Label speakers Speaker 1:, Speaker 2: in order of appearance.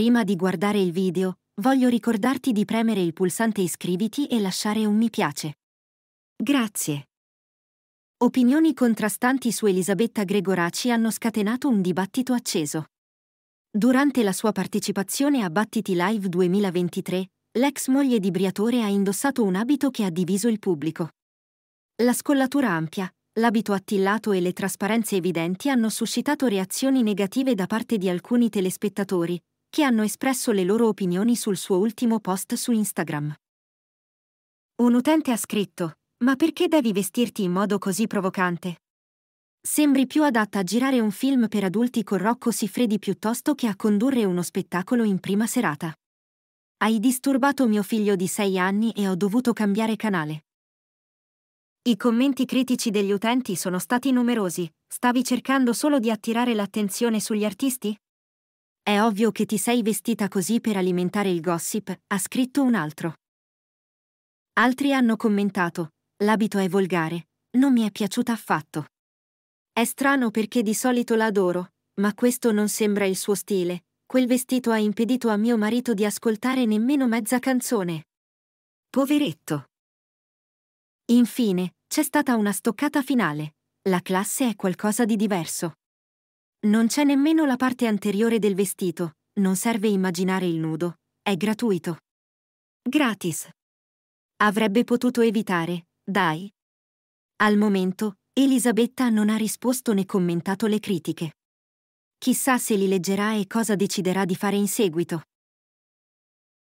Speaker 1: Prima di guardare il video, voglio ricordarti di premere il pulsante iscriviti e lasciare un mi piace. Grazie. Opinioni contrastanti su Elisabetta Gregoraci hanno scatenato un dibattito acceso. Durante la sua partecipazione a Battiti Live 2023, l'ex moglie di Briatore ha indossato un abito che ha diviso il pubblico. La scollatura ampia, l'abito attillato e le trasparenze evidenti hanno suscitato reazioni negative da parte di alcuni telespettatori, che hanno espresso le loro opinioni sul suo ultimo post su Instagram. Un utente ha scritto, ma perché devi vestirti in modo così provocante? Sembri più adatta a girare un film per adulti con Rocco Siffredi piuttosto che a condurre uno spettacolo in prima serata. Hai disturbato mio figlio di 6 anni e ho dovuto cambiare canale. I commenti critici degli utenti sono stati numerosi. Stavi cercando solo di attirare l'attenzione sugli artisti? È ovvio che ti sei vestita così per alimentare il gossip, ha scritto un altro. Altri hanno commentato, l'abito è volgare, non mi è piaciuta affatto. È strano perché di solito la adoro, ma questo non sembra il suo stile, quel vestito ha impedito a mio marito di ascoltare nemmeno mezza canzone. Poveretto. Infine, c'è stata una stoccata finale. La classe è qualcosa di diverso. Non c'è nemmeno la parte anteriore del vestito, non serve immaginare il nudo, è gratuito. Gratis. Avrebbe potuto evitare, dai. Al momento, Elisabetta non ha risposto né commentato le critiche. Chissà se li leggerà e cosa deciderà di fare in seguito.